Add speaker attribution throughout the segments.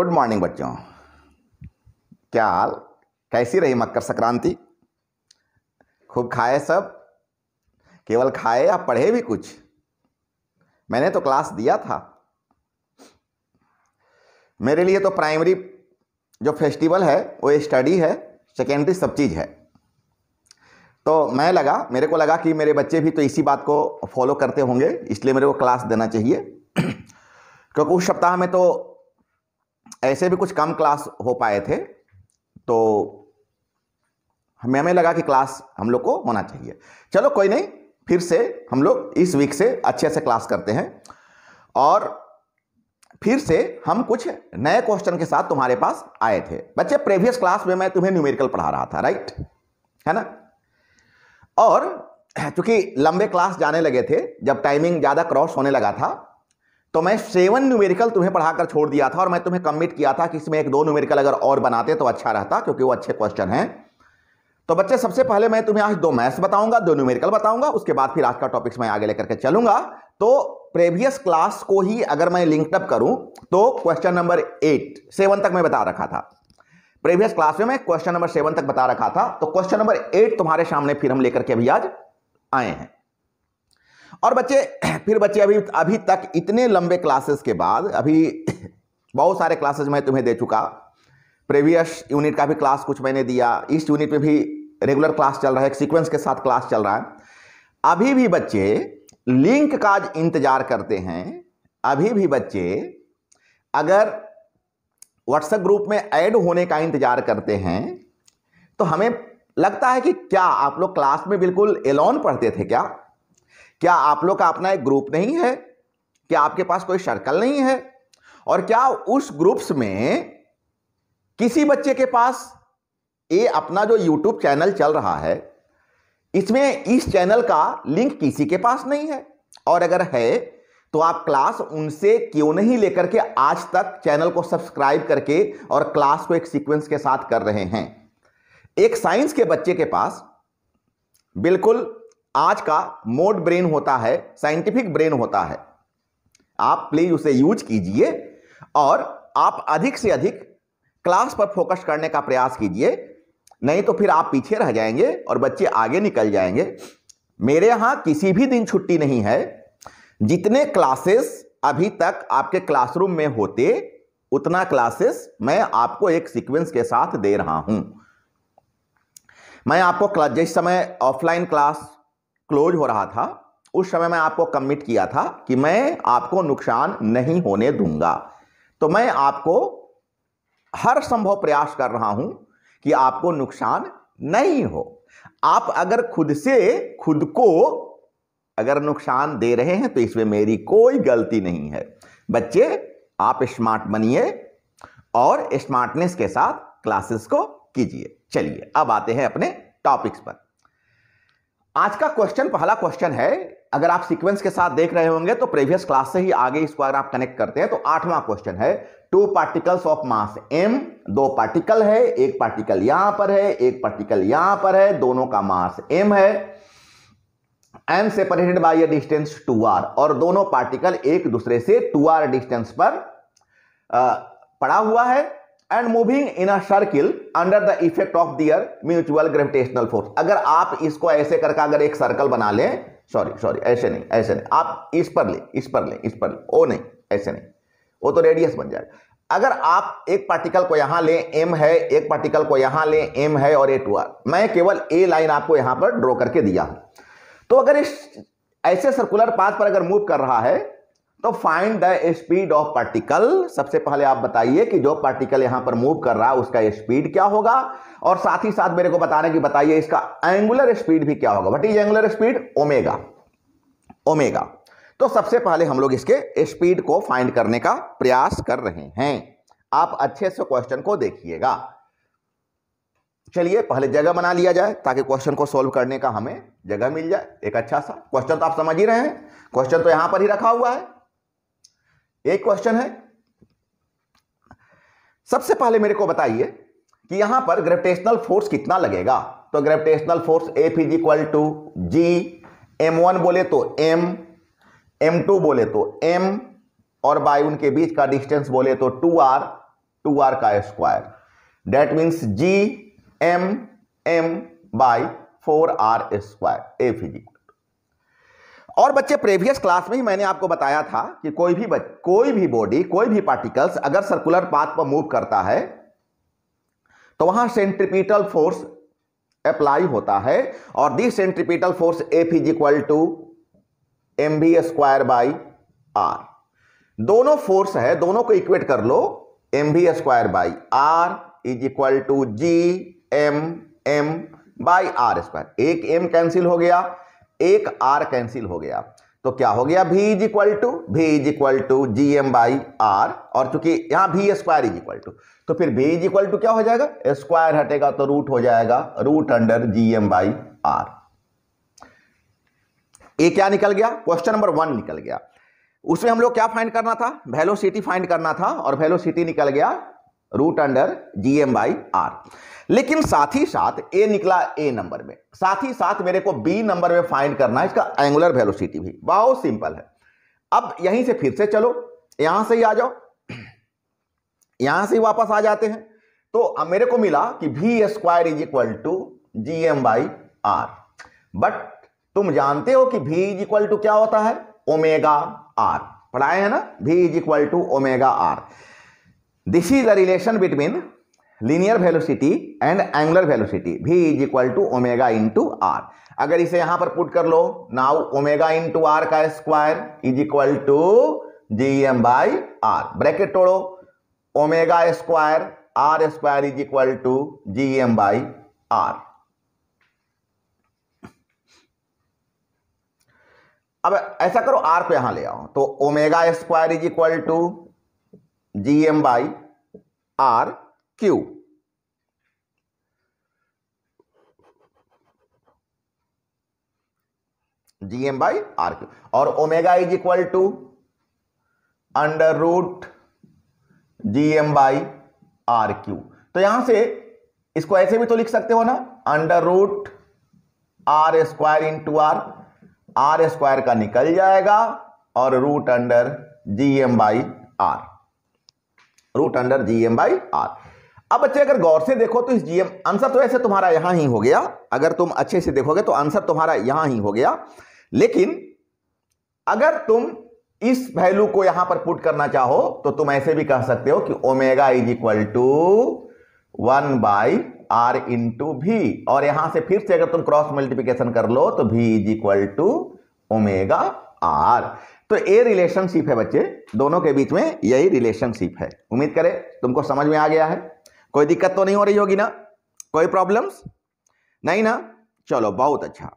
Speaker 1: good morning बच्चों क्या हाल कैसी रही मकर संक्रांति खूब खाए सब केवल खाए या पढ़े भी कुछ मैंने तो क्लास दिया था मेरे लिए तो प्राइमरी जो फेस्टिवल है वो स्टडी है सेकेंडरी सब चीज़ है तो मैं लगा मेरे को लगा कि मेरे बच्चे भी तो इसी बात को फॉलो करते होंगे इसलिए मेरे को क्लास देना चाहिए क्योंकि उस सप्ताह में तो ऐसे भी कुछ कम क्लास हो पाए थे तो हमें हमें लगा कि क्लास हम लोग को होना चाहिए चलो कोई नहीं फिर से हम लोग इस वीक से अच्छे से क्लास करते हैं और फिर से हम कुछ नए क्वेश्चन के साथ तुम्हारे पास आए थे बच्चे प्रीवियस क्लास में मैं तुम्हें न्यूमेरिकल पढ़ा रहा था राइट है ना और चूंकि लंबे क्लास जाने लगे थे जब टाइमिंग ज़्यादा क्रॉस होने लगा था तो मैं सेवन न्यूमेरिकल तुम्हें पढ़ाकर छोड़ दिया था और मैं तुम्हें कमिट किया था कि इसमें एक दो न्यूमेरिकल अगर और बनाते तो अच्छा रहता क्योंकि वो अच्छे क्वेश्चन हैं तो बच्चे सबसे पहले मैं तुम्हें आज दो मैथ्स बताऊंगा दो न्यूमेरिकल बताऊंगा उसके बाद फिर आज का टॉपिक्स मैं आगे लेकर के चलूंगा तो प्रीवियस क्लास को ही अगर मैं लिंकअप करूं तो क्वेश्चन नंबर एट सेवन तक मैं बता रखा था प्रीवियस क्लास में मैं क्वेश्चन नंबर सेवन तक बता रखा था तो क्वेश्चन नंबर एट तुम्हारे सामने फिर हम लेकर के अभी आज आए हैं और बच्चे फिर बच्चे अभी अभी तक इतने लंबे क्लासेस के बाद अभी बहुत सारे क्लासेज मैं तुम्हें दे चुका प्रीवियस यूनिट का भी क्लास कुछ मैंने दिया इस यूनिट में भी रेगुलर क्लास चल रहा है एक सीक्वेंस के साथ क्लास चल रहा है अभी भी बच्चे लिंक का इंतजार करते हैं अभी भी बच्चे अगर व्हाट्सएप ग्रुप में ऐड होने का इंतजार करते हैं तो हमें लगता है कि क्या आप लोग क्लास में बिल्कुल एलोन पढ़ते थे क्या क्या आप लोग का अपना एक ग्रुप नहीं है क्या आपके पास कोई सर्कल नहीं है और क्या उस ग्रुप्स में किसी बच्चे के पास ये अपना जो यूट्यूब चैनल चल रहा है इसमें इस चैनल का लिंक किसी के पास नहीं है और अगर है तो आप क्लास उनसे क्यों नहीं लेकर के आज तक चैनल को सब्सक्राइब करके और क्लास को एक सीक्वेंस के साथ कर रहे हैं एक साइंस के बच्चे के पास बिल्कुल आज का मोड ब्रेन होता है साइंटिफिक ब्रेन होता है आप प्लीज उसे यूज कीजिए और आप अधिक से अधिक क्लास पर फोकस करने का प्रयास कीजिए नहीं तो फिर आप पीछे रह जाएंगे और बच्चे आगे निकल जाएंगे मेरे यहां किसी भी दिन छुट्टी नहीं है जितने क्लासेस अभी तक आपके क्लासरूम में होते उतना क्लासेस मैं आपको एक सीक्वेंस के साथ दे रहा हूं मैं आपको जिस समय ऑफलाइन क्लास क्लोज हो रहा था उस समय मैं आपको कमिट किया था कि मैं आपको नुकसान नहीं होने दूंगा तो मैं आपको हर संभव प्रयास कर रहा हूं कि आपको नुकसान नहीं हो आप अगर खुद से खुद को अगर नुकसान दे रहे हैं तो इसमें मेरी कोई गलती नहीं है बच्चे आप स्मार्ट बनिए और स्मार्टनेस के साथ क्लासेस को कीजिए चलिए अब आते हैं अपने टॉपिक्स पर आज का क्वेश्चन पहला क्वेश्चन है अगर आप सीक्वेंस के साथ देख रहे होंगे तो प्रीवियस क्लास से ही आगे इसको अगर आप कनेक्ट करते हैं तो आठवां क्वेश्चन है two particles of mass m दो पार्टिकल है एक पार्टिकल यहां पर है एक पार्टिकल यहां पर है दोनों का मास m है M separated by distance 2r और दोनों पार्टिकल एक दूसरे से 2r डिस्टेंस पर पड़ा हुआ है and moving in a circle under the effect of their mutual gravitational force अगर आप इसको ऐसे करके अगर एक सर्कल बना लें सॉरी सॉरी ऐसे नहीं ऐसे नहीं आप इस पर ले इस पर ले इस पर ले ओ नहीं ऐसे नहीं वो तो रेडियस बन जाएगा अगर आप एक पार्टिकल को यहां लें एम है एक पार्टिकल को यहां लें एम है और ए टू आर मैं केवल ए लाइन आपको यहां पर ड्रॉ करके दिया हूं तो अगर इस ऐसे सर्कुलर पाथ पर अगर मूव कर रहा है तो find the speed of particle सबसे पहले आप बताइए कि जो पार्टिकल यहां पर मूव कर रहा है उसका स्पीड क्या होगा और साथ ही साथ मेरे को बताने की बताइए इसका एंगुलर स्पीड भी क्या होगा what is angular speed omega omega तो सबसे पहले हम लोग इसके स्पीड को फाइंड करने का प्रयास कर रहे हैं आप अच्छे से क्वेश्चन को देखिएगा चलिए पहले जगह बना लिया जाए ताकि क्वेश्चन को सॉल्व करने का हमें जगह मिल जाए एक अच्छा सा क्वेश्चन तो आप समझ ही रहे हैं क्वेश्चन तो यहां पर ही रखा हुआ है एक क्वेश्चन है सबसे पहले मेरे को बताइए कि यहां पर ग्रेविटेशनल फोर्स कितना लगेगा तो gravitational force F is equal to G M one बोले तो एम एम टू बोले तो एम और बाय उनके बीच का डिस्टेंस बोले तो टू आर टू आर का square that means G M M by four R square F is equal और बच्चे प्रीवियस क्लास में ही मैंने आपको बताया था कि कोई भी बच, कोई भी बॉडी कोई भी पार्टिकल्स अगर सर्कुलर पाथ पर मूव करता है तो वहां सेंट्रिपिटल फोर्स अप्लाई होता है और the centripetal force F is equal to M V square by R दोनों फोर्स है दोनों को इक्वेट कर लो M V square by R is equal to G M M by R square एक एम कैंसिल हो गया एक आर कैंसिल हो गया तो क्या हो गया V is equal to V is equal to G M by R और चूंकि यहां भी स्क्वायर इज इक्वल टू तो फिर भी इज इक्वल टू क्या हो जाएगा स्क्वायर हटेगा तो रूट हो जाएगा root under G M by R ये क्या निकल गया क्वेश्चन नंबर वन निकल गया उसमें हम लोग क्या फाइंड करना था वेलोसिटी फाइंड करना था और वेलोसिटी निकल गया root under G M by R लेकिन साथ ही साथ ए निकला ए नंबर में साथ ही साथ मेरे को बी नंबर में फाइंड करना है इसका एंगुलर वेलोसिटी भी बहुत सिंपल है अब यहीं से फिर से चलो यहां से ही आ जाओ यहां से ही वापस आ जाते हैं तो अब मेरे को मिला कि V square is equal to G M by R but तुम जानते हो कि भी इज इक्वल टू क्या होता है ओमेगा आर पढ़ाए हैं ना V is equal to omega R is the relation between between linear velocity and angular velocity V is equal to omega into R अगर इसे यहां पर पुट कर लो नाउ ओमेगा इंटू आर का square is equal to G M by R bracket तोड़ो omega square R square is equal to G M by R अब ऐसा करो आर को यहां ले आओ तो omega square is equal to G M by R cube G M by R cube और omega is equal to under root G M by R cube तो यहां से इसको ऐसे भी तो लिख सकते हो ना under root R square into R R square का निकल जाएगा और root under G M by R root under G M by R अब बच्चे अगर गौर से देखो तो इस जीएम आंसर तो ऐसे तुम्हारा यहां ही हो गया अगर तुम अच्छे से देखोगे तो आंसर तुम्हारा यहां ही हो गया लेकिन अगर तुम इस वैल्यू को यहां पर पुट करना चाहो तो तुम ऐसे भी कह सकते हो कि omega is equal to one by R into V और यहां से फिर से अगर तुम क्रॉस मल्टीप्लीकेशन कर लो तो V is equal to omega R तो ये रिलेशनशिप है बच्चे दोनों के बीच में यही रिलेशनशिप है उम्मीद करें तुमको समझ में आ गया है कोई दिक्कत तो नहीं हो रही होगी ना कोई प्रॉब्लम्स नहीं ना चलो बहुत अच्छा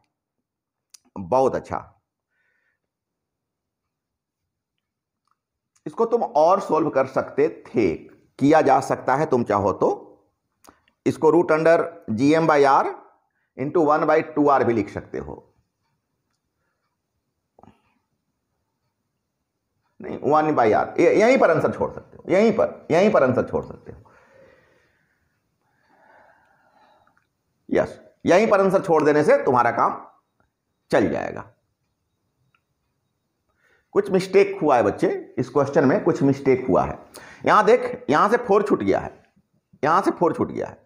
Speaker 1: बहुत अच्छा इसको तुम और सोल्व कर सकते थे किया जा सकता है तुम चाहो तो इसको root under G M by R into one by two R भी लिख सकते हो नहीं वन बाई आर यहीं पर आंसर छोड़ सकते हो यहीं पर यहीं पर आंसर छोड़ सकते हो यस यहीं पर आंसर छोड़ देने से तुम्हारा काम चल जाएगा कुछ मिस्टेक हुआ है बच्चे इस क्वेश्चन में कुछ मिस्टेक हुआ है यहां देख यहां से फोर छूट गया है यहां से फोर छूट गया है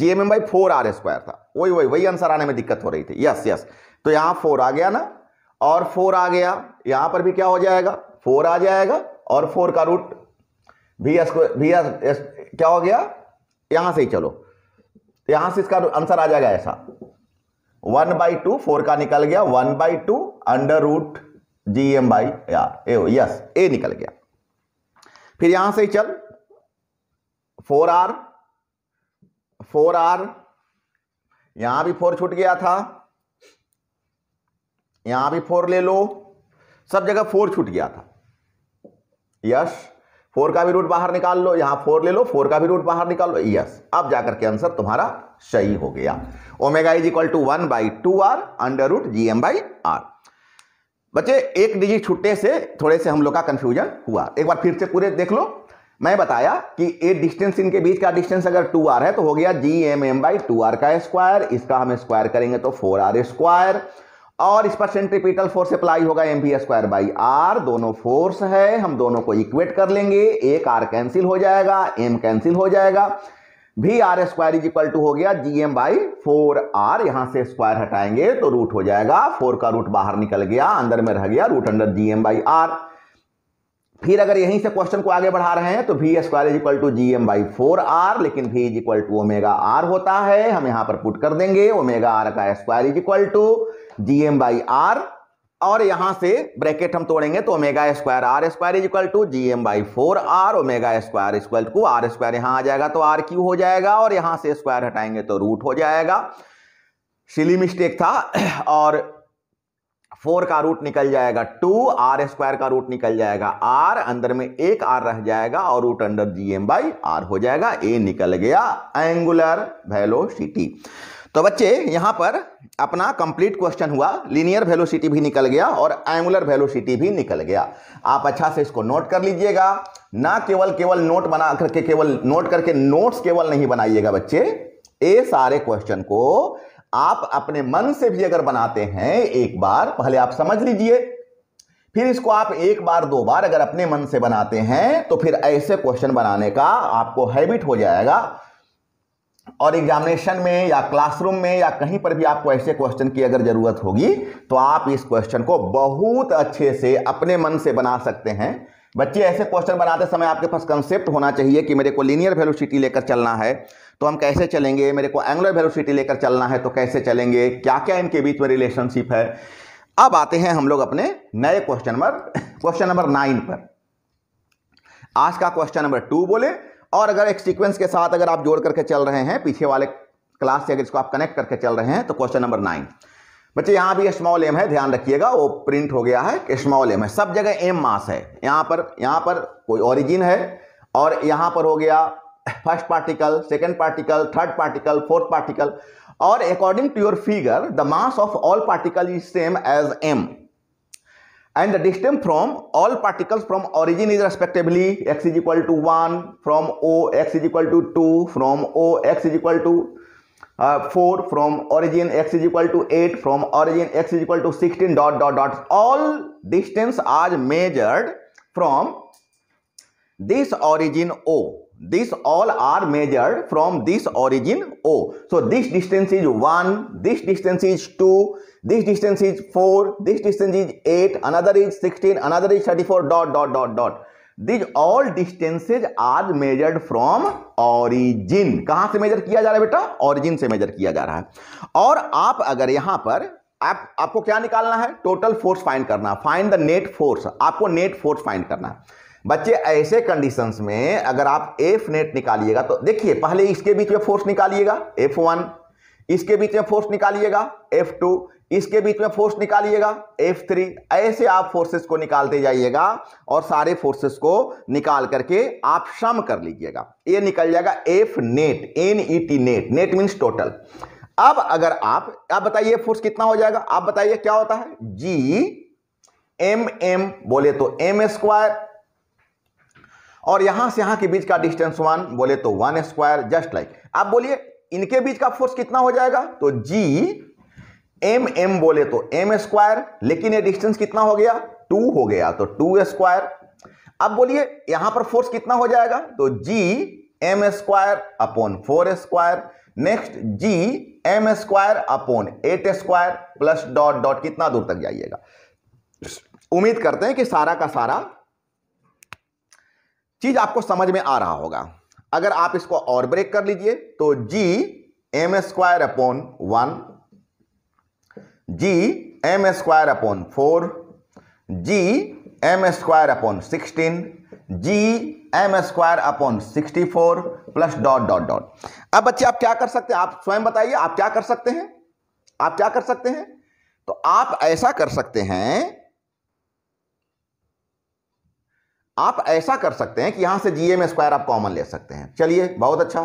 Speaker 1: G M by four R square था वही वही वही आंसर आने में दिक्कत हो रही थी यस यस तो यहां फोर आ गया ना और फोर आ गया यहां पर भी क्या हो जाएगा फोर आ जाएगा और फोर का रूट भी एस भी एस, क्या हो गया यहां से ही चलो यहां से इसका आंसर आ जाएगा ऐसा वन बाई टू फोर का निकल गया one by two under root G M by R ए यस ए निकल गया फिर यहां से ही चल फोर आर फोर आर यहां भी फोर छूट गया था यहां भी फोर ले लो सब जगह फोर छूट गया था यस फोर का भी रूट बाहर निकाल लो यहां फोर ले लो फोर का भी रूट बाहर निकाल लो यस अब जाकर के आंसर तुम्हारा सही हो गया omega is equal to one by two R under root G M by R बच्चे एक डिजिट छुट्टे से थोड़े से हम लोग का कंफ्यूजन हुआ एक बार फिर से पूरे देख लो मैं बताया कि ए डिस्टेंस इनके बीच का डिस्टेंस अगर टू आर है तो हो गया G M M by two R का स्क्वायर इसका हम स्क्वायर करेंगे तो फोर आर स्क्वायर और इस पर सेंट्रीपिटल फोर्स अप्लाई होगा M V square by R दोनों फोर्स है हम दोनों को इक्वेट कर लेंगे एक आर कैंसिल हो जाएगा एम कैंसिल हो जाएगा V R square is equal to हो गया G M by four R यहां से स्क्वायर हटाएंगे तो रूट हो जाएगा फोर का रूट बाहर निकल गया अंदर में रह गया root under G M by R फिर अगर यहीं से क्वेश्चन को आगे बढ़ा रहे हैं तो V square is equal to G M by four R लेकिन V is equal to omega R होता है हम यहां पर पुट कर देंगे ओमेगा आर का square is equal to GM by R और यहां से ब्रैकेट हम तोड़ेंगे तो omega square R square is equal to G M by four R omega square equal to R square यहां आ जाएगा तो आर क्यू हो जाएगा और यहां से स्क्वायर हटाएंगे तो रूट हो जाएगा सिली मिस्टेक था और फोर का रूट निकल जाएगा टू आर स्क्वायर का रूट निकल जाएगा आर अंदर में एक आर रह जाएगा और root under G M by R हो जाएगा ए निकल गया एंगुलर वेलोसिटी तो बच्चे यहाँ पर अपना कंप्लीट क्वेश्चन हुआ लीनियर वेलोसिटी भी निकल गया और एंगुलर वेलोसिटी भी निकल गया आप अच्छा से इसको नोट कर लीजिएगा ना केवल केवल नोट बना करके केवल नोट करके नोट्स केवल नहीं बनाइएगा बच्चे ये सारे क्वेश्चन को आप अपने मन से भी अगर बनाते हैं एक बार पहले आप समझ लीजिए फिर इसको आप एक बार दो बार अगर अपने मन से बनाते हैं तो फिर ऐसे क्वेश्चन बनाने का आपको हैबिट हो जाएगा और एग्जामिनेशन में या क्लासरूम में या कहीं पर भी आपको ऐसे क्वेश्चन की अगर ज़रूरत होगी तो आप इस क्वेश्चन को बहुत अच्छे से अपने मन से बना सकते हैं बच्चे ऐसे क्वेश्चन बनाते समय आपके पास कंसेप्ट होना चाहिए कि मेरे को लीनियर वेलोसिटी लेकर चलना है तो हम कैसे चलेंगे मेरे को एंगुलर वेलोसिटी लेकर चलना है तो कैसे चलेंगे क्या क्या इनके बीच में रिलेशनशिप है अब आते हैं हम लोग अपने नए question number question number nine पर आज का क्वेश्चन नंबर टू बोले और अगर एक सीक्वेंस के साथ अगर आप जोड़ करके चल रहे हैं पीछे वाले क्लास से अगर इसको आप कनेक्ट करके चल रहे हैं तो क्वेश्चन नंबर नाइन बच्चे यहाँ भी स्मॉल एम है ध्यान रखिएगा वो प्रिंट हो गया है स्मॉल एम है सब जगह एम मास है यहाँ पर यहाँ पर कोई ओरिजिन है और यहाँ पर हो गया first particle second particle third particle fourth particle और according to your figure the mass of all particle is same as M and the distance from all particles from origin is respectively x is equal to 1 from o x is equal to 2 from o x is equal to uh, 4 from origin x is equal to 8 from origin x is equal to 16 dot dot dot all distance are measured from this origin o these all are measured from this origin o so this distance is 1 this distance is 2 this distance is 4 this distance is 8 another is 16 another is 34 dot dot dot dot these all distances are measured from origin कहां से major किया जा रहा है बेटा origin से major किया जा रहा है और आप अगर यहां पर आप आपको क्या निकालना है टोटल फोर्स फाइंड करना फाइंड द नेट फोर्स आपको नेट फोर्स फाइंड करना है बच्चे ऐसे कंडीशंस में अगर आप एफ नेट निकालिएगा तो देखिए पहले इसके बीच में फोर्स निकालिएगा एफ वन इसके बीच में फोर्स निकालिएगा F2 इसके बीच में फोर्स निकालिएगा F3 ऐसे आप फोर्सेस को निकालते जाइएगा और सारे फोर्सेस को निकाल करके आप सम कर लीजिएगा ये निकल जाएगा F net N E T net net means total अब अगर आप आप बताइए फोर्स कितना हो जाएगा आप बताइए क्या होता है जी एम एम बोले तो एम स्क्वायर और यहां से यहां के बीच का डिस्टेंस वन बोले तो वन स्क्वायर जस्ट लाइक आप बोलिए इनके बीच का फोर्स कितना हो जाएगा तो जी एम एम बोले तो एम स्क्वायर लेकिन ये डिस्टेंस कितना हो गया टू हो गया तो टू स्क्वायर अब बोलिए यहां पर फोर्स कितना हो जाएगा तो G M square upon four square next G M square upon eight square plus dot dot कितना दूर तक जाइएगा उम्मीद करते हैं कि सारा का सारा चीज आपको समझ में आ रहा होगा अगर आप इसको और ब्रेक कर लीजिए तो G M square upon one G M square upon four G M square upon sixteen G M square upon sixty four plus dot dot dot अब बच्चे आप क्या कर सकते हैं आप स्वयं बताइए आप क्या कर सकते हैं आप क्या कर सकते हैं तो आप ऐसा कर सकते हैं आप ऐसा कर सकते हैं कि यहां से जी एम स्क्वायर आप कॉमन ले सकते हैं चलिए बहुत अच्छा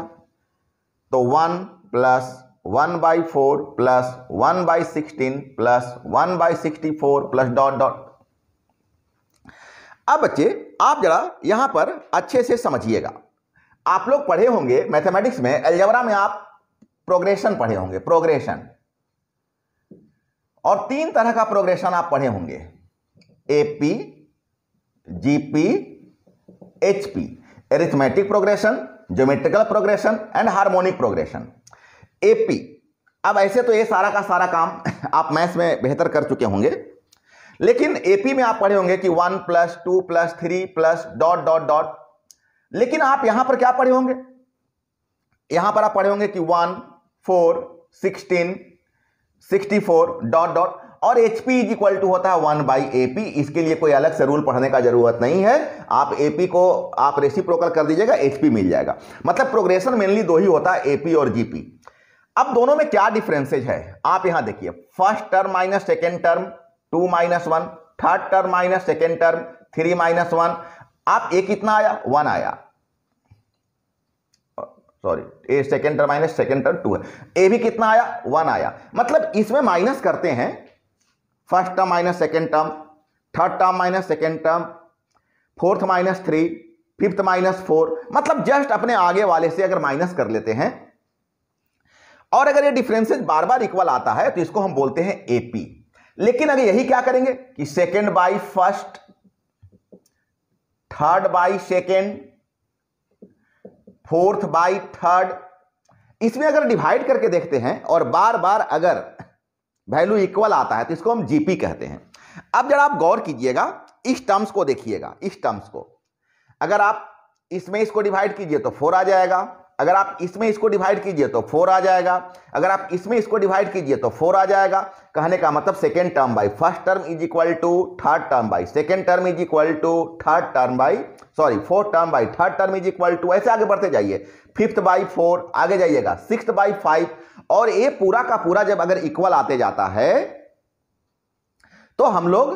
Speaker 1: तो one plus one by four plus one by sixteen plus one by sixty four plus dot dot अब बच्चे आप जरा यहां पर अच्छे से समझिएगा आप लोग पढ़े होंगे मैथमेटिक्स में एल्जबरा में आप प्रोग्रेशन पढ़े होंगे प्रोग्रेशन और तीन तरह का प्रोग्रेशन आप पढ़े होंगे A P GP, HP, arithmetic progression geometrical progression and harmonic progression AP अब ऐसे तो ये सारा का सारा काम आप मैथ्स में बेहतर कर चुके होंगे लेकिन एपी में आप पढ़े होंगे कि one plus two plus three plus dot dot dot लेकिन आप यहां पर क्या पढ़े होंगे यहां पर आप पढ़े होंगे कि one four sixteen sixty four dot dot और H P is equal to होता है वन बाई ए पी इसके लिए कोई अलग से रूल पढ़ने का जरूरत नहीं है आप ए पी को आप रेसी प्रोकल कर दीजिएगा एच पी मिल जाएगा मतलब प्रोग्रेशन मेनली दो ही होता है ए पी और जी पी अब दोनों में क्या डिफरेंसेज है आप यहां देखिए first term minus second term two minus one third term minus second term three minus one आप ए कितना आया वन आया sorry A second term minus second term two है ए भी कितना आया वन आया मतलब इसमें माइनस करते हैं first term minus second term third term minus second term fourth minus three fifth minus four मतलब जस्ट अपने आगे वाले से अगर माइनस कर लेते हैं और अगर ये डिफरेंसेस बार बार इक्वल आता है तो इसको हम बोलते हैं एपी लेकिन अगर यही क्या करेंगे कि second by first third by second fourth by third इसमें अगर डिवाइड करके देखते हैं और बार बार अगर वैल्यू इक्वल आता है तो इसको हम जीपी कहते हैं अब जरा आप गौर कीजिएगा इस टर्म्स को देखिएगा इस टर्म्स को अगर आप इसमें इसको डिवाइड कीजिए तो फोर आ जाएगा अगर आप इसमें इसको डिवाइड कीजिए तो फोर आ जाएगा अगर आप इसमें इसको डिवाइड कीजिए तो फोर आ जाएगा कहने का मतलब second term by first term is equal to third term by second term is equal to third term by sorry fourth term by third term is equal to ऐसे आगे बढ़ते जाइए फिफ्थ बाई फोर आगे जाइएगा six by five और ये पूरा का पूरा जब अगर इक्वल आते जाता है तो हम लोग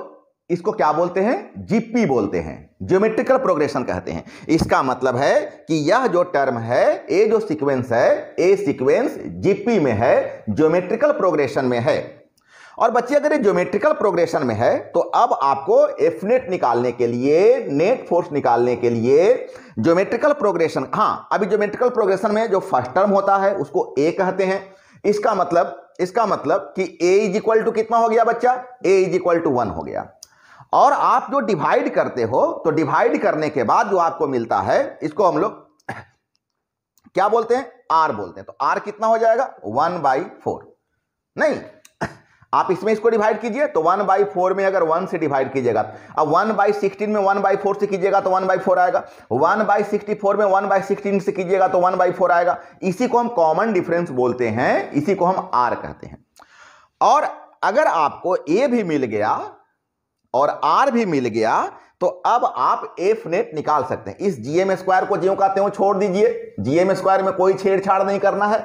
Speaker 1: इसको क्या बोलते हैं जीपी बोलते हैं ज्योमेट्रिकल प्रोग्रेशन कहते हैं इसका मतलब है कि यह जो टर्म है ए जो सीक्वेंस है ए सीक्वेंस जीपी में है ज्योमेट्रिकल प्रोग्रेशन में है और बच्चे अगर ये ज्योमेट्रिकल प्रोग्रेशन में है तो अब आपको एफ नेट निकालने के लिए नेट फोर्स निकालने के लिए ज्योमेट्रिकल प्रोग्रेशन हाँ अभी ज्योमेट्रिकल प्रोग्रेशन में जो फर्स्ट टर्म होता है उसको ए कहते हैं इसका मतलब इसका मतलब कि ए इज इक्वल टू कितना हो गया बच्चा A is equal to one हो गया और आप जो डिवाइड करते हो तो डिवाइड करने के बाद जो आपको मिलता है इसको हम लोग क्या बोलते हैं आर बोलते हैं तो आर कितना हो जाएगा वन बाई फोर नहीं आप इसमें इसको डिवाइड कीजिए तो वन बाई फोर में अगर वन से डिवाइड कीजिएगा अब वन बाई सिक्सटीन में वन बाई फोर से कीजिएगा तो वन बाई फोर आएगा वन बाई सिक्सटी फोर में वन बाई सिक्सटीन से कीजिएगा तो वन बाई फोर आएगा इसी को हम कॉमन डिफरेंस बोलते हैं इसी को हम आर कहते हैं और अगर आपको ए भी मिल गया और आर भी मिल गया तो अब आप एफ नेट e निकाल सकते हैं इस जीएम स्क्वायर को ज्यो कहते हो छोड़ दीजिए जीएम स्क्वायर में कोई छेड़छाड़ नहीं करना है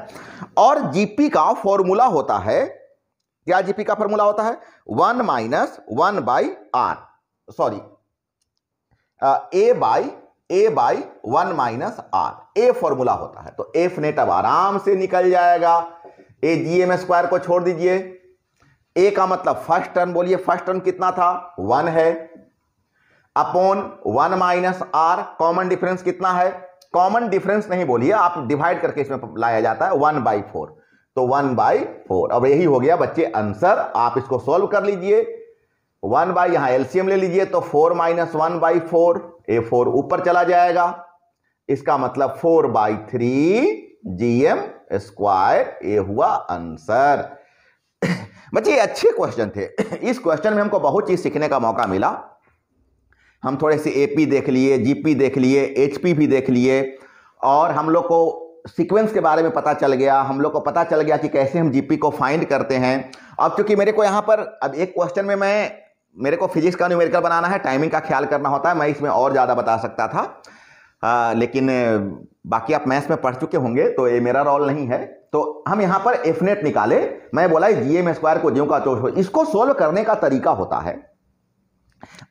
Speaker 1: और जीपी का फॉर्मूला होता है क्या जीपी का फॉर्मूला होता है one minus one by R sorry A by A by one minus R ए फॉर्मूला होता है तो एफ नेट e अब आराम से निकल जाएगा ए जीएम स्क्वायर को छोड़ दीजिए ए का मतलब फर्स्ट टर्न बोलिए फर्स्ट टर्न कितना था वन है upon one minus R common difference कितना है कॉमन डिफरेंस नहीं बोलिए आप डिवाइड करके इसमें लाया जाता है वन बाई फोर तो वन बाई फोर अब यही हो गया बच्चे आंसर आप इसको सॉल्व कर लीजिए वन बाई यहां एलसीएम ले लीजिए तो four minus one by four A four ऊपर चला जाएगा इसका मतलब four by three G M square A हुआ आंसर बच्चे ये अच्छे क्वेश्चन थे इस क्वेश्चन में हमको बहुत चीज़ सीखने का मौका मिला हम थोड़े से एपी देख लिए जीपी देख लिए एचपी भी देख लिए और हम लोग को सीक्वेंस के बारे में पता चल गया हम लोग को पता चल गया कि कैसे हम जीपी को फाइंड करते हैं अब चूंकि मेरे को यहाँ पर अब एक क्वेश्चन में मैं मेरे को फिजिक्स का न्यूमेरिकल बनाना है टाइमिंग का ख्याल करना होता है मैं इसमें और ज़्यादा बता सकता था आ, लेकिन बाकी आप मैथ्स में पढ़ चुके होंगे तो ये मेरा रोल नहीं है तो हम यहां पर एफनेट निकाले मैं बोला जी एम स्क्वायर को ज्यों का चो इसको सोल्व करने का तरीका होता है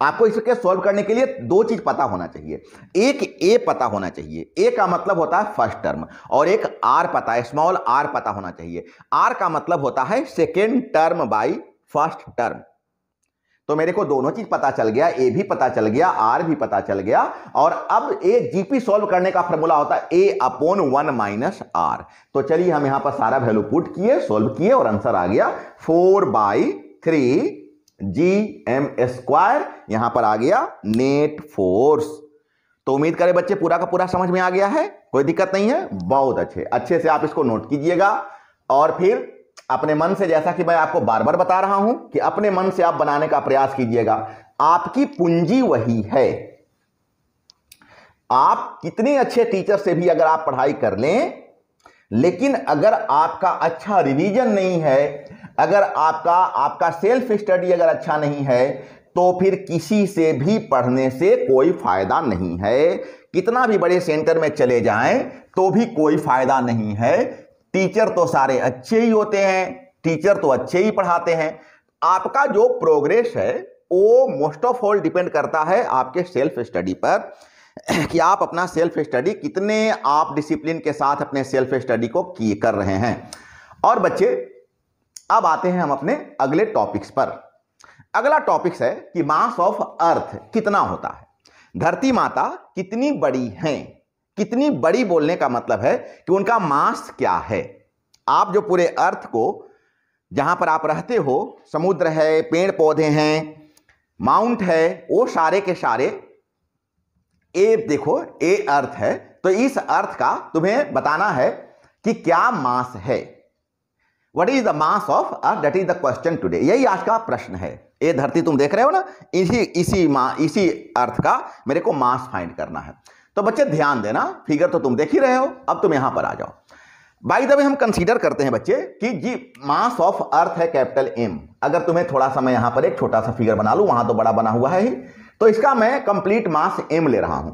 Speaker 1: आपको इसके सोल्व करने के लिए दो चीज पता होना चाहिए एक ए पता होना चाहिए ए का मतलब होता है फर्स्ट टर्म और एक आर पता है स्मॉल आर पता होना चाहिए आर का मतलब होता है second term by first term तो मेरे को दोनों चीज पता चल गया ए भी पता चल गया आर भी पता चल गया और अब ए जीपी सॉल्व करने का फॉर्मूला होता है A upon one minus R तो चलिए हम यहां पर सारा वैल्यू पुट किए सॉल्व किए और आंसर आ गया four by three G M square यहां पर आ गया नेट फोर्स तो उम्मीद करें बच्चे पूरा का पूरा समझ में आ गया है कोई दिक्कत नहीं है बहुत अच्छे अच्छे से आप इसको नोट कीजिएगा और फिर अपने मन से जैसा कि मैं आपको बार बार बता रहा हूं कि अपने मन से आप बनाने का प्रयास कीजिएगा आपकी पूंजी वही है आप कितने अच्छे टीचर से भी अगर आप पढ़ाई कर लें लेकिन अगर आपका अच्छा रिवीजन नहीं है अगर आपका आपका सेल्फ स्टडी अगर अच्छा नहीं है तो फिर किसी से भी पढ़ने से कोई फायदा नहीं है कितना भी बड़े सेंटर में चले जाएं तो भी कोई फायदा नहीं है टीचर तो सारे अच्छे ही होते हैं टीचर तो अच्छे ही पढ़ाते हैं आपका जो प्रोग्रेस है वो मोस्ट ऑफ ऑल डिपेंड करता है आपके सेल्फ स्टडी पर कि आप अपना सेल्फ स्टडी कितने आप डिसिप्लिन के साथ अपने सेल्फ स्टडी को की कर रहे हैं और बच्चे अब आते हैं हम अपने अगले टॉपिक्स पर अगला टॉपिक्स है कि मास ऑफ अर्थ कितना होता है धरती माता कितनी बड़ी हैं कितनी बड़ी बोलने का मतलब है कि उनका मास क्या है आप जो पूरे अर्थ को जहां पर आप रहते हो समुद्र है पेड़ पौधे हैं माउंट है वो सारे के सारे ए देखो ए अर्थ है तो इस अर्थ का तुम्हें बताना है कि क्या मास है what is the mass of earth that is the question today यही आज का प्रश्न है ये धरती तुम देख रहे हो ना इसी इसी मा इसी अर्थ का मेरे को मास फाइंड करना है तो बच्चे ध्यान देना फिगर तो तुम देख ही रहे हो अब तुम यहां पर आ जाओ बाई दवे हम कंसीडर करते हैं बच्चे कि जी मास ऑफ अर्थ है कैपिटल एम अगर तुम्हें थोड़ा सा मैं यहां पर एक छोटा सा फिगर बना लू वहां तो बड़ा बना हुआ है ही तो इसका मैं कंप्लीट मास एम ले रहा हूं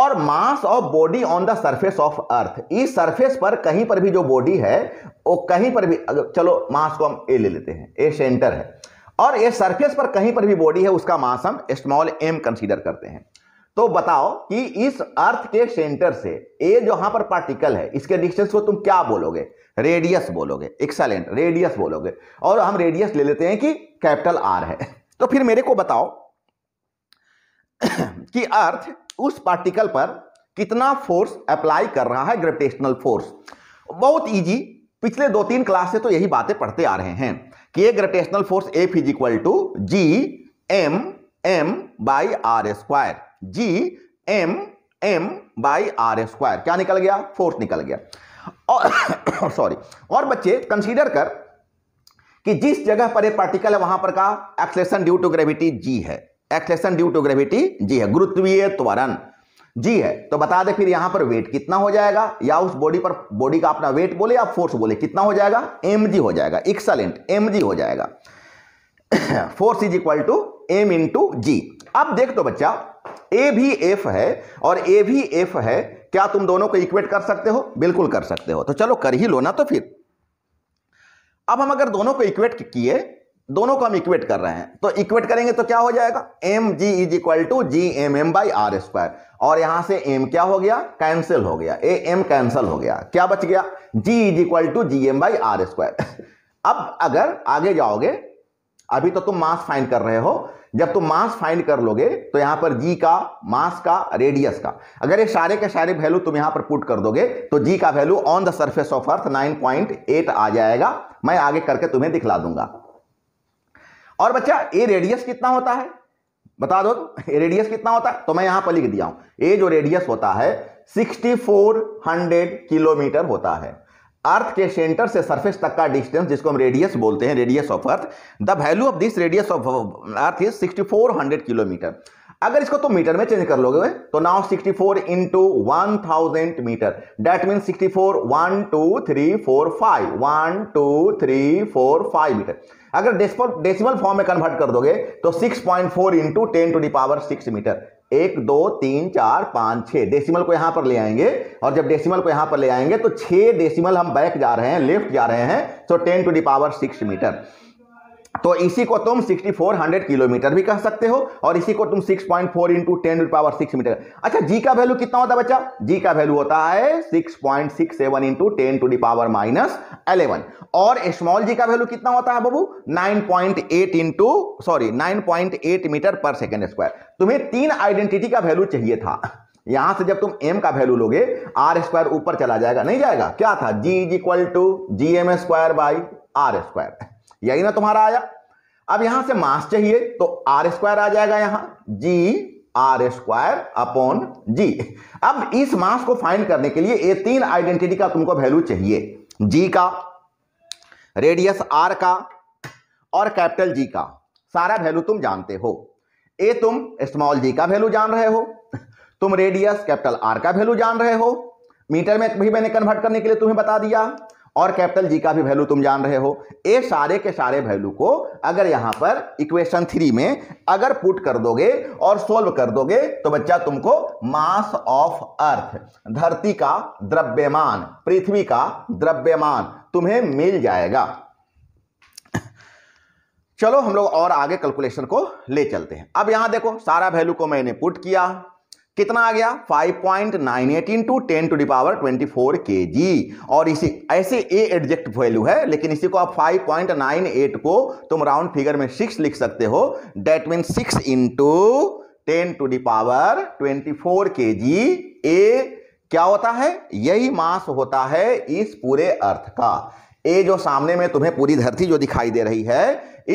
Speaker 1: और mass of body on the surface of earth इस सरफेस पर कहीं पर भी जो बॉडी है वो कहीं पर भी चलो मास को हम ए ले लेते हैं ए सेंटर है और ये सरफेस पर कहीं पर भी बॉडी है उसका मास हम स्मॉल एम कंसीडर करते हैं तो बताओ कि इस अर्थ के सेंटर से ए यहां पर पार्टिकल है इसके डिस्टेंस को तुम क्या बोलोगे रेडियस बोलोगे एक्सलेंट रेडियस बोलोगे और हम रेडियस ले लेते हैं कि कैपिटल आर है तो फिर मेरे को बताओ कि अर्थ उस पार्टिकल पर कितना फोर्स अप्लाई कर रहा है ग्रेविटेशनल फोर्स बहुत इजी पिछले दो तीन क्लास से तो यही बातें पढ़ते आ रहे हैं कि ये gravitational force F is equal to G M M by R square G M M by R square क्या निकल गया फोर्स निकल गया और सॉरी और बच्चे कंसीडर कर कि जिस जगह पर एक पार्टिकल है वहां पर का acceleration due to gravity G है acceleration due to gravity G है गुरुत्वीय त्वरण जी है तो बता दे फिर यहां पर वेट कितना हो जाएगा या उस बॉडी पर बॉडी का अपना वेट बोले या फोर्स बोले कितना हो जाएगा एम हो जाएगा एक्सलेंट एम हो जाएगा force is equal to M into G अब देख दो तो बच्चा ए भी एफ है और ए भी एफ है क्या तुम दोनों को इक्वेट कर सकते हो बिल्कुल कर सकते हो तो चलो कर ही लो ना तो फिर अब हम अगर दोनों को इक्वेट किए दोनों को हम इक्वेट कर रहे हैं तो इक्वेट करेंगे तो क्या हो जाएगा M G is equal to G M M by R square और यहां से एम क्या हो गया कैंसिल हो गया ए एम कैंसिल हो गया क्या बच गया G is equal to G M by R square अब अगर आगे जाओगे अभी तो तुम मास फाइंड कर रहे हो जब तुम मास फाइंड कर लोगे तो यहां पर जी का मास का रेडियस का अगर ये सारे के सारे वैल्यू तुम यहां पर पुट कर दोगे तो जी का value on the surface of earth 9.8 आ जाएगा मैं आगे करके तुम्हें दिखला दूंगा और बच्चा ए रेडियस कितना होता है बता दो ए रेडियस कितना होता है तो मैं यहां पर लिख दिया हूं ए जो रेडियस होता है सिक्सटी किलोमीटर होता है अर्थ के सेंटर से सरफेस तक का डिस्टेंस जिसको हम रेडियस बोलते हैं radius of earth the value of this radius of earth is 6400 kilometre अगर इसको तुम तो मीटर में चेंज कर लोगे तो now 64 four into one thousand metre that mean 64 four one two three four five one two three four five metre अगर decimal form में कन्वर्ट कर दोगे तो 6.4 point four into ten to the power six metre एक दो तीन चार पाँच छः डेसिमल को यहाँ पर ले आएंगे और जब डेसिमल को यहाँ पर ले आएंगे तो छः डेसिमल हम बैक जा रहे हैं लेफ्ट जा रहे हैं so ten to the power six metre तो इसी को तुम 6400 किलोमीटर भी कह सकते हो और इसी को तुम 6.4 point four into ten power six metre अच्छा जी का वैल्यू कितना होता है बच्चा जी का वैल्यू होता है 6.67 point six seven into ten to the power minus eleven और स्मॉल जी का वैल्यू कितना होता है बाबू 9.8 point eight into sorry nine metre per second square तुम्हें तीन आइडेंटिटी का वैल्यू चाहिए था यहां से जब तुम एम का वैल्यू लोगे आर स्क्वायर ऊपर चला जाएगा नहीं जाएगा क्या था G is equal to G M square by R square यही ना तुम्हारा आया अब यहां से मास चाहिए तो आर स्क्वायर आ जाएगा यहां G R square upon G अब इस मास को फाइंड करने के लिए ये तीन आइडेंटिटी का तुमको वैल्यू चाहिए जी का रेडियस आर का और कैपिटल जी का सारा वैल्यू तुम जानते हो ए तुम स्मॉल जी का वैल्यू जान रहे हो तुम रेडियस कैपिटल आर का वैल्यू जान रहे हो मीटर में भी मैंने कन्वर्ट करने के लिए तुम्हें बता दिया और कैपिटल जी का भी वैल्यू तुम जान रहे हो ये सारे के सारे वैल्यू को अगर यहां पर इक्वेशन थ्री में अगर पुट कर दोगे और सोल्व कर दोगे तो बच्चा तुमको मास ऑफ अर्थ धरती का द्रव्यमान पृथ्वी का द्रव्यमान तुम्हें मिल जाएगा चलो हम लोग और आगे कैलकुलेशन को ले चलते हैं अब यहां देखो सारा वैल्यू को मैंने पुट किया कितना आ गया 5.98 point nine eight into ten to the power twenty four के जी और इसी ऐसे ए एडजेक्ट वैल्यू है लेकिन इसी को आप 5.98 को तुम राउंड फिगर में 6 लिख सकते हो that mean 6 into ten to the power twenty four के जी ए क्या होता है यही मास होता है इस पूरे अर्थ का ए जो सामने में तुम्हें पूरी धरती जो दिखाई दे रही है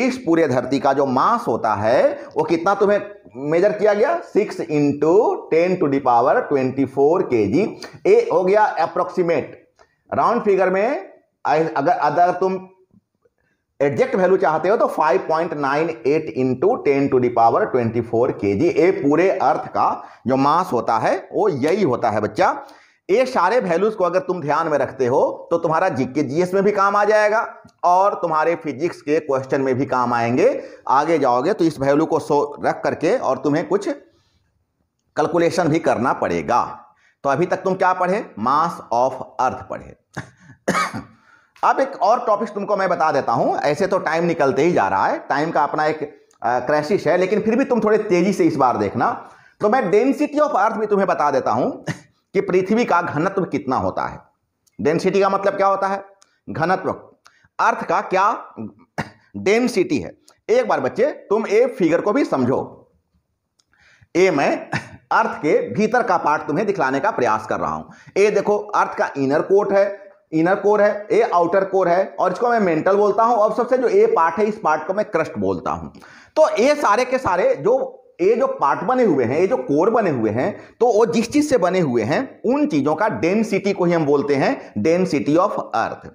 Speaker 1: इस पूरे धरती का जो मास होता है वो कितना तुम्हें मेजर किया गया six into ten to the power twenty four के जी ए हो गया अप्रोक्सीमेट राउंड फिगर में अगर अगर तुम एग्जैक्ट वैल्यू चाहते हो तो 5.98 point nine eight into ten to the power twenty four के जी ए पूरे अर्थ का जो मास होता है वो यही होता है बच्चा ये सारे वैल्यूज को अगर तुम ध्यान में रखते हो तो तुम्हारा जीके जीएस में भी काम आ जाएगा और तुम्हारे फिजिक्स के क्वेश्चन में भी काम आएंगे आगे जाओगे तो इस वैल्यू को सो रख करके और तुम्हें कुछ कैलकुलेशन भी करना पड़ेगा तो अभी तक तुम क्या पढ़े मास ऑफ अर्थ पढ़े अब एक और टॉपिक तुमको मैं बता देता हूं ऐसे तो टाइम निकलते ही जा रहा है टाइम का अपना एक क्राइसिस है लेकिन फिर भी तुम थोड़े तेजी से इस बार देखना तो मैं डेंसिटी ऑफ अर्थ भी तुम्हें बता देता हूं कि पृथ्वी का घनत्व कितना होता है डेंसिटी का मतलब क्या होता है घनत्व अर्थ का क्या डेंसिटी है एक बार बच्चे तुम ए फिगर को भी समझो ए मैं अर्थ के भीतर का पार्ट तुम्हें दिखलाने का प्रयास कर रहा हूं ए देखो अर्थ का इनर कोट है इनर कोर है ए आउटर कोर है और इसको मैं मेंटल बोलता हूं और सबसे जो ए पार्ट है इस पार्ट को मैं क्रस्ट बोलता हूं तो ए सारे के सारे जो ये जो पार्ट बने हुए हैं ये जो कोर बने हुए हैं तो वो जिस चीज से बने हुए हैं उन चीजों का डेंसिटी को ही हम बोलते हैं डेंसिटी ऑफ अर्थ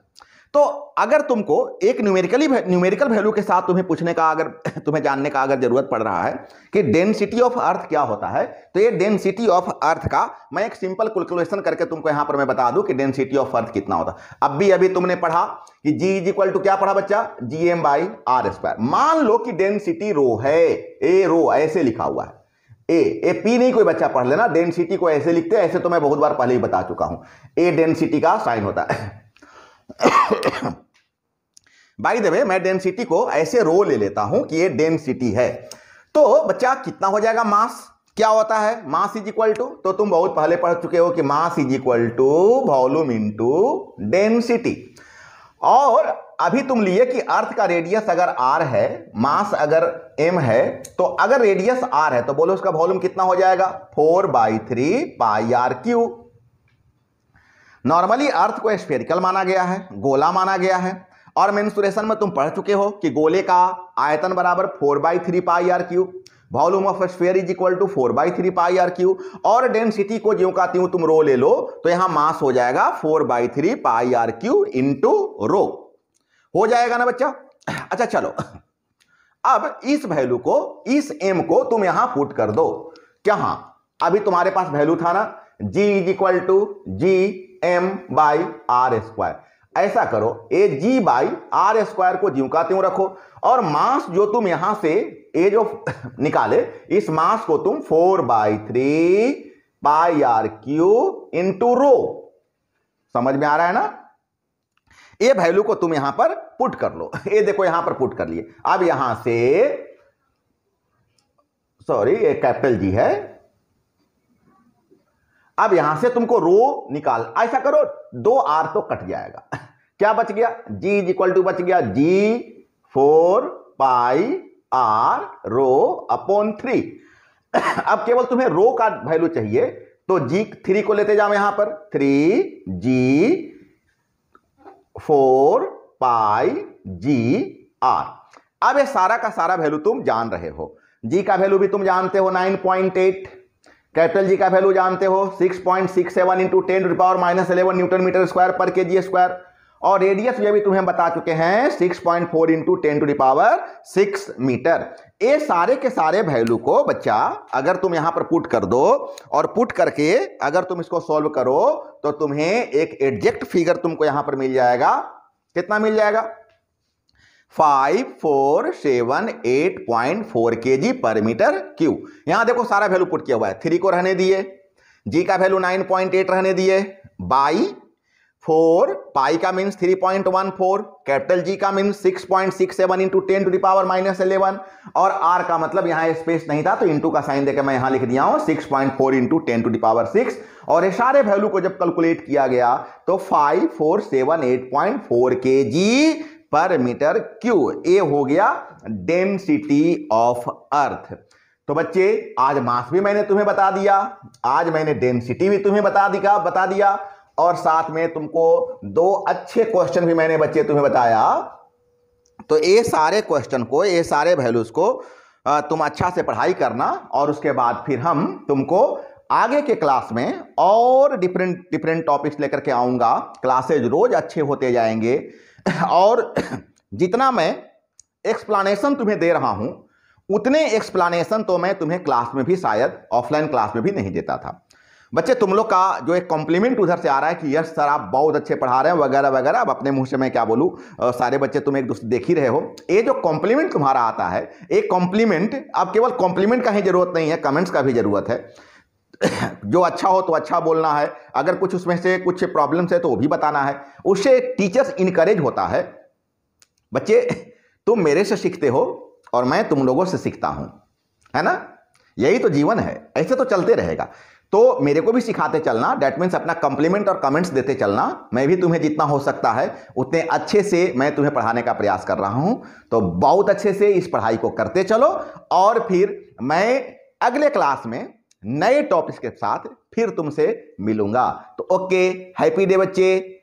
Speaker 1: तो अगर तुमको एक न्यूमेरिकली न्यूमेरिकल वैल्यू के साथ तुम्हें पूछने का अगर तुम्हें जानने का अगर जरूरत पड़ रहा है कि डेंसिटी ऑफ अर्थ क्या होता है तो ये डेंसिटी ऑफ अर्थ का मैं एक सिंपल कैलकुलेशन करके तुमको यहां पर मैं बता दूं कि डेंसिटी ऑफ अर्थ कितना होता है अब भी अभी तुमने पढ़ा कि जी इज इक्वल टू क्या पढ़ा बच्चा G M by R square मान लो कि डेंसिटी रो है ए रो ऐसे लिखा हुआ है ए ए पी नहीं कोई बच्चा पढ़ लेना डेंसिटी को ऐसे लिखते हैं ऐसे तो मैं बहुत बार पहले ही बता चुका हूं ए डेंसिटी का साइन होता है बाई देवे मैं डेंसिटी को ऐसे रो ले लेता हूं कि ये डेंसिटी है तो बच्चा कितना हो जाएगा मास क्या होता है मास इज इक्वल टू तो तुम बहुत पहले पढ़ चुके हो कि mass is equal to volume into density और अभी तुम लिए कि अर्थ का रेडियस अगर आर है मास अगर एम है तो अगर रेडियस आर है तो बोलो उसका वॉल्यूम कितना हो जाएगा four by three pi R cube normally earth को स्फेरिकल माना गया है गोला माना गया है और मेन्सुरेशन में तुम पढ़ चुके हो कि गोले का आयतन बराबर four by three pi R cube volume of sphere is equal to four by three pi R cube और डेंसिटी को ज्यों का त्यों तुम रो ले लो तो यहां मास हो जाएगा four by three pi R cube into rho हो जाएगा ना बच्चा अच्छा चलो अब इस वैल्यू को इस एम को तुम यहां पुट कर दो क्या हाँ अभी तुम्हारे पास वैल्यू था ना G is equal to G M by R square ऐसा करो ए जी बाई आर स्क्वायर को जीव का त्यों रखो और मास जो तुम यहां से ए जो निकाले इस मास को तुम four by three pi R cube into rho समझ में आ रहा है ना ए वैल्यू को तुम यहां पर पुट कर लो ये देखो यहां पर पुट कर लिए अब यहां से सॉरी ये कैपिटल जी है अब यहां से तुमको रो निकाल ऐसा करो दो आर तो कट जाएगा क्या बच गया जी इज इक्वल टू बच गया G four pi R rho upon three अब केवल तुम्हें रो का वैल्यू चाहिए तो जी थ्री को लेते जाओ यहां पर three G four pi G R अब ये सारा का सारा वैल्यू तुम जान रहे हो जी का वैल्यू भी तुम जानते हो nine point eight capital G का वैल्यू जानते हो 6.67 point six seven into ten to power minus eleven newton metre square per K ji square और रेडियस ये भी तुम्हें बता चुके हैं 6.4 point four into ten to power six metre ये सारे के सारे वैल्यू को बच्चा अगर तुम यहां पर पुट कर दो और पुट करके अगर तुम इसको सॉल्व करो तो तुम्हें एक एग्जेक्ट फिगर तुमको यहां पर मिल जाएगा कितना मिल जाएगा five four seven eight point four के जी पर मीटर क्यू यहां देखो सारा वैल्यू पुट किया हुआ है थ्री को रहने दिए जी का वैल्यू नाइन पॉइंट एट रहने दिए बाई फोर पाई का means three point one four capital G का means six point six seven into ten to the power minus eleven और आर का मतलब यहां स्पेस नहीं था तो इंटू का साइन देकर मैं यहां लिख दिया हूं six point four into ten to the power six और ये सारे वैल्यू को जब कैलकुलेट किया गया तो five four seven eight point four के जी पर मीटर क्यू ए हो गया डेंसिटी ऑफ अर्थ तो बच्चे आज मास भी मैंने तुम्हें बता दिया आज मैंने डेंसिटी भी तुम्हें बता दिया बता दिया और साथ में तुमको दो अच्छे क्वेश्चन भी मैंने बच्चे तुम्हें बताया तो ये सारे क्वेश्चन को ये सारे वैल्यूज को तुम अच्छा से पढ़ाई करना और उसके बाद फिर हम तुमको आगे के क्लास में और डिफरेंट डिफरेंट टॉपिक्स लेकर के आऊँगा क्लासेज रोज अच्छे होते जाएंगे और जितना मैं एक्सप्लानेशन तुम्हें दे रहा हूं उतने एक्सप्लानेशन तो मैं तुम्हें क्लास में भी शायद ऑफलाइन क्लास में भी नहीं देता था बच्चे तुम लोग का जो एक कॉम्प्लीमेंट उधर से आ रहा है कि यस सर आप बहुत अच्छे पढ़ा रहे हैं वगैरह वगैरह अब अपने मुंह से मैं क्या बोलूँ सारे बच्चे तुम एक दूसरे देख ही रहे हो ये जो कॉम्प्लीमेंट तुम्हारा आता है एक कॉम्प्लीमेंट अब केवल कॉम्प्लीमेंट का ही जरूरत नहीं है कमेंट्स का भी जरूरत है जो अच्छा हो तो अच्छा बोलना है अगर कुछ उसमें से कुछ प्रॉब्लम्स है तो वो भी बताना है उससे टीचर्स इनकरेज होता है बच्चे तुम मेरे से सीखते हो और मैं तुम लोगों से सीखता हूँ है ना यही तो जीवन है ऐसे तो चलते रहेगा तो मेरे को भी सिखाते चलना डैट मीन्स अपना कॉम्प्लीमेंट और कमेंट्स देते चलना मैं भी तुम्हें जितना हो सकता है उतने अच्छे से मैं तुम्हें पढ़ाने का प्रयास कर रहा हूं तो बहुत अच्छे से इस पढ़ाई को करते चलो और फिर मैं अगले क्लास में नए टॉपिक्स के साथ फिर तुमसे मिलूंगा तो ओके हैप्पी डे बच्चे